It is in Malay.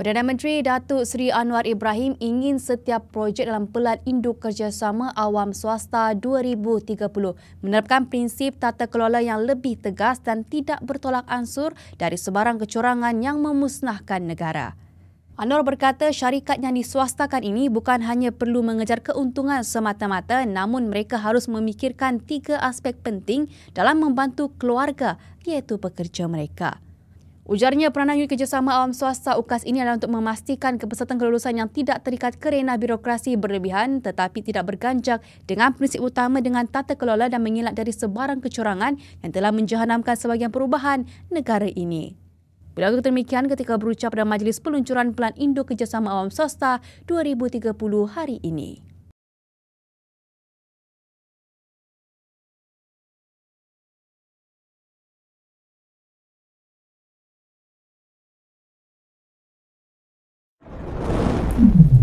Perdana Menteri Datuk Seri Anwar Ibrahim ingin setiap projek dalam pelat induk kerjasama awam swasta 2030 menerapkan prinsip tata kelola yang lebih tegas dan tidak bertolak ansur dari sebarang kecurangan yang memusnahkan negara. Anwar berkata syarikat yang diswastakan ini bukan hanya perlu mengejar keuntungan semata-mata namun mereka harus memikirkan tiga aspek penting dalam membantu keluarga iaitu pekerja mereka. Ujarnya peranan unit kerjasama awam swasta UKAS ini adalah untuk memastikan kepesertaan kelulusan yang tidak terikat kerana birokrasi berlebihan tetapi tidak berganjak dengan prinsip utama dengan tata kelola dan mengelak dari sebarang kecurangan yang telah menjahanamkan sebagian perubahan negara ini. Beliau demikian ketika berucap pada majlis peluncuran pelan Indo Kerjasama Awam Swasta 2030 hari ini. Thank you.